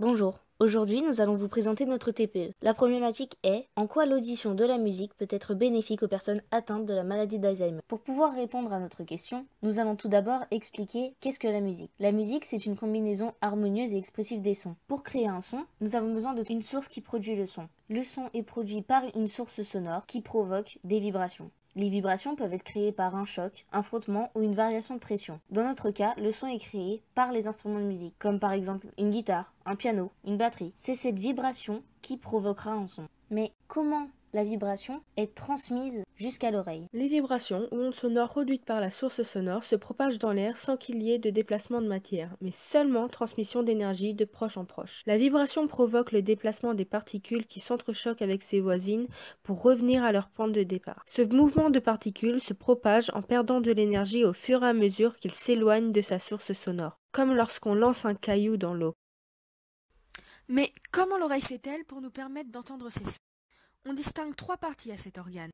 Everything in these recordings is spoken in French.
Bonjour. Aujourd'hui, nous allons vous présenter notre TPE. La problématique est en quoi l'audition de la musique peut être bénéfique aux personnes atteintes de la maladie d'Alzheimer. Pour pouvoir répondre à notre question, nous allons tout d'abord expliquer qu'est-ce que la musique. La musique, c'est une combinaison harmonieuse et expressive des sons. Pour créer un son, nous avons besoin d'une source qui produit le son. Le son est produit par une source sonore qui provoque des vibrations. Les vibrations peuvent être créées par un choc, un frottement ou une variation de pression. Dans notre cas, le son est créé par les instruments de musique, comme par exemple une guitare, un piano, une batterie. C'est cette vibration qui provoquera un son. Mais comment la vibration est transmise jusqu'à l'oreille. Les vibrations ou ondes sonores produites par la source sonore se propagent dans l'air sans qu'il y ait de déplacement de matière, mais seulement transmission d'énergie de proche en proche. La vibration provoque le déplacement des particules qui s'entrechoquent avec ses voisines pour revenir à leur point de départ. Ce mouvement de particules se propage en perdant de l'énergie au fur et à mesure qu'il s'éloigne de sa source sonore, comme lorsqu'on lance un caillou dans l'eau. Mais comment l'oreille fait-elle pour nous permettre d'entendre ces sons on distingue trois parties à cet organe.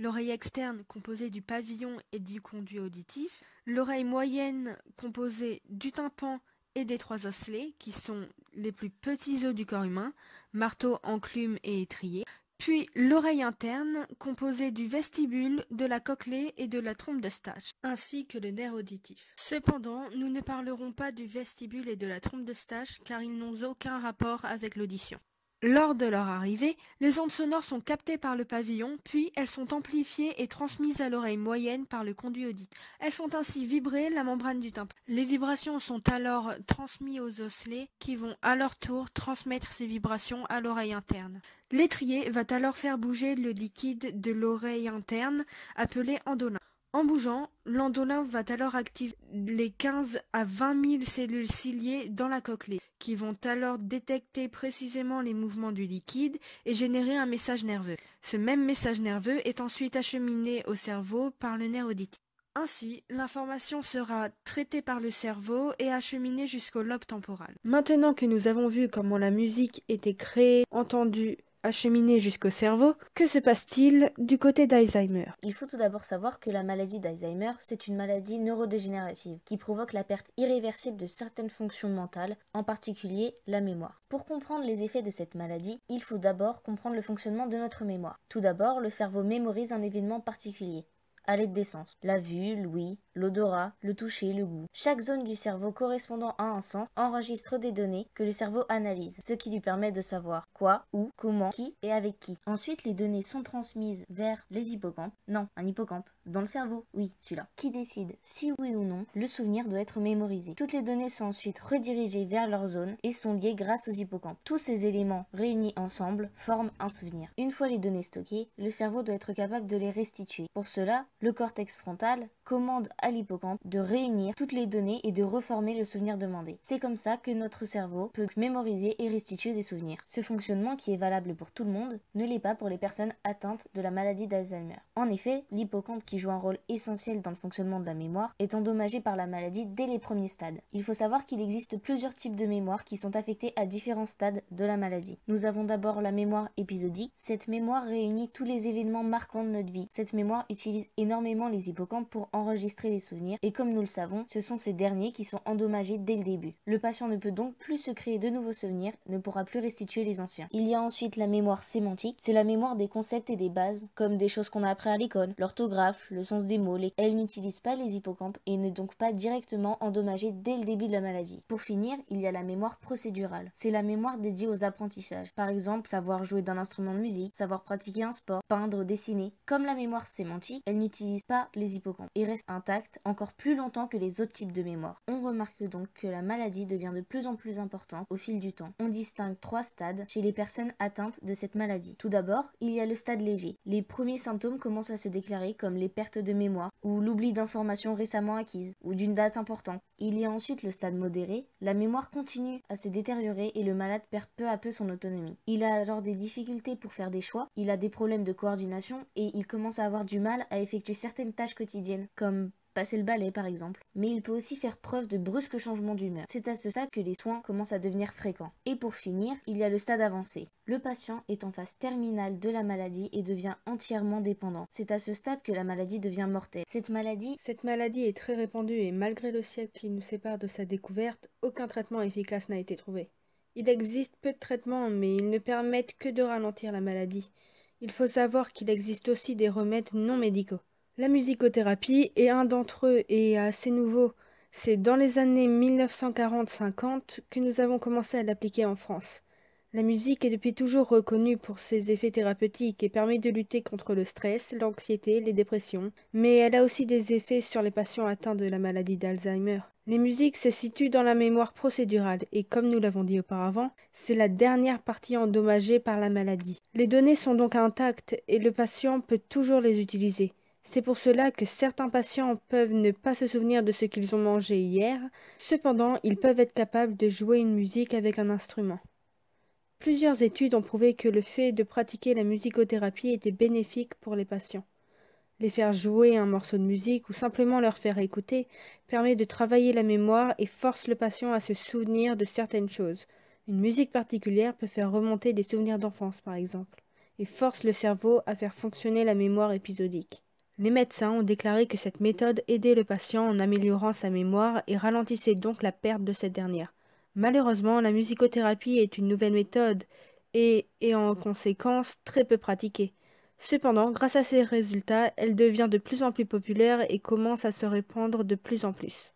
L'oreille externe composée du pavillon et du conduit auditif, l'oreille moyenne composée du tympan et des trois osselets, qui sont les plus petits os du corps humain, marteau, enclume et étrier, puis l'oreille interne, composée du vestibule, de la cochlée et de la trompe d'Eustache, ainsi que le nerf auditif. Cependant, nous ne parlerons pas du vestibule et de la trompe d'Eustache car ils n'ont aucun rapport avec l'audition. Lors de leur arrivée, les ondes sonores sont captées par le pavillon, puis elles sont amplifiées et transmises à l'oreille moyenne par le conduit audit. Elles font ainsi vibrer la membrane du tympan. Les vibrations sont alors transmises aux osselets qui vont à leur tour transmettre ces vibrations à l'oreille interne. L'étrier va alors faire bouger le liquide de l'oreille interne appelé endolin. En bougeant, l'endolin va alors activer les 15 à 20 000 cellules ciliées dans la cochlée, qui vont alors détecter précisément les mouvements du liquide et générer un message nerveux. Ce même message nerveux est ensuite acheminé au cerveau par le nerf auditif. Ainsi, l'information sera traitée par le cerveau et acheminée jusqu'au lobe temporal. Maintenant que nous avons vu comment la musique était créée, entendue acheminé jusqu'au cerveau, que se passe-t-il du côté d'Alzheimer Il faut tout d'abord savoir que la maladie d'Alzheimer, c'est une maladie neurodégénérative qui provoque la perte irréversible de certaines fonctions mentales, en particulier la mémoire. Pour comprendre les effets de cette maladie, il faut d'abord comprendre le fonctionnement de notre mémoire. Tout d'abord, le cerveau mémorise un événement particulier, à l'aide des sens. La vue, l'ouïe, l'odorat, le toucher, le goût. Chaque zone du cerveau correspondant à un sens enregistre des données que le cerveau analyse, ce qui lui permet de savoir quoi, où, comment, qui et avec qui. Ensuite, les données sont transmises vers les hippocampes. Non, un hippocampe. Dans le cerveau, oui, celui-là. Qui décide si oui ou non le souvenir doit être mémorisé. Toutes les données sont ensuite redirigées vers leur zone et sont liées grâce aux hippocampes. Tous ces éléments réunis ensemble forment un souvenir. Une fois les données stockées, le cerveau doit être capable de les restituer. Pour cela, le cortex frontal commande à l'hippocampe de réunir toutes les données et de reformer le souvenir demandé. C'est comme ça que notre cerveau peut mémoriser et restituer des souvenirs. Ce fonctionnement qui est valable pour tout le monde ne l'est pas pour les personnes atteintes de la maladie d'Alzheimer. En effet, l'hippocampe qui joue un rôle essentiel dans le fonctionnement de la mémoire est endommagé par la maladie dès les premiers stades. Il faut savoir qu'il existe plusieurs types de mémoire qui sont affectés à différents stades de la maladie. Nous avons d'abord la mémoire épisodique. Cette mémoire réunit tous les événements marquants de notre vie. Cette mémoire utilise énormément les hippocampes pour enregistrer les souvenirs et comme nous le savons, ce sont ces derniers qui sont endommagés dès le début. Le patient ne peut donc plus se créer de nouveaux souvenirs, ne pourra plus restituer les anciens. Il y a ensuite la mémoire sémantique, c'est la mémoire des concepts et des bases, comme des choses qu'on a appris à l'école, l'orthographe, le sens des mots, les... elle n'utilise pas les hippocampes et n'est donc pas directement endommagée dès le début de la maladie. Pour finir, il y a la mémoire procédurale, c'est la mémoire dédiée aux apprentissages, par exemple savoir jouer d'un instrument de musique, savoir pratiquer un sport, peindre, dessiner. Comme la mémoire sémantique, elle n'utilise pas les hippocampes et reste intact encore plus longtemps que les autres types de mémoire. On remarque donc que la maladie devient de plus en plus importante au fil du temps. On distingue trois stades chez les personnes atteintes de cette maladie. Tout d'abord, il y a le stade léger. Les premiers symptômes commencent à se déclarer comme les pertes de mémoire ou l'oubli d'informations récemment acquises ou d'une date importante. Il y a ensuite le stade modéré. La mémoire continue à se détériorer et le malade perd peu à peu son autonomie. Il a alors des difficultés pour faire des choix, il a des problèmes de coordination et il commence à avoir du mal à effectuer certaines tâches quotidiennes, comme passer le balai par exemple. Mais il peut aussi faire preuve de brusques changements d'humeur. C'est à ce stade que les soins commencent à devenir fréquents. Et pour finir, il y a le stade avancé. Le patient est en phase terminale de la maladie et devient entièrement dépendant. C'est à ce stade que la maladie devient mortelle. Cette maladie, cette maladie est très répandue et malgré le siècle qui nous sépare de sa découverte, aucun traitement efficace n'a été trouvé. Il existe peu de traitements, mais ils ne permettent que de ralentir la maladie. Il faut savoir qu'il existe aussi des remèdes non médicaux la musicothérapie est un d'entre eux et assez nouveau. C'est dans les années 1940-50 que nous avons commencé à l'appliquer en France. La musique est depuis toujours reconnue pour ses effets thérapeutiques et permet de lutter contre le stress, l'anxiété, les dépressions, mais elle a aussi des effets sur les patients atteints de la maladie d'Alzheimer. Les musiques se situent dans la mémoire procédurale et comme nous l'avons dit auparavant, c'est la dernière partie endommagée par la maladie. Les données sont donc intactes et le patient peut toujours les utiliser. C'est pour cela que certains patients peuvent ne pas se souvenir de ce qu'ils ont mangé hier, cependant ils peuvent être capables de jouer une musique avec un instrument. Plusieurs études ont prouvé que le fait de pratiquer la musicothérapie était bénéfique pour les patients. Les faire jouer un morceau de musique ou simplement leur faire écouter permet de travailler la mémoire et force le patient à se souvenir de certaines choses. Une musique particulière peut faire remonter des souvenirs d'enfance par exemple, et force le cerveau à faire fonctionner la mémoire épisodique. Les médecins ont déclaré que cette méthode aidait le patient en améliorant sa mémoire et ralentissait donc la perte de cette dernière. Malheureusement, la musicothérapie est une nouvelle méthode et est en conséquence très peu pratiquée. Cependant, grâce à ces résultats, elle devient de plus en plus populaire et commence à se répandre de plus en plus.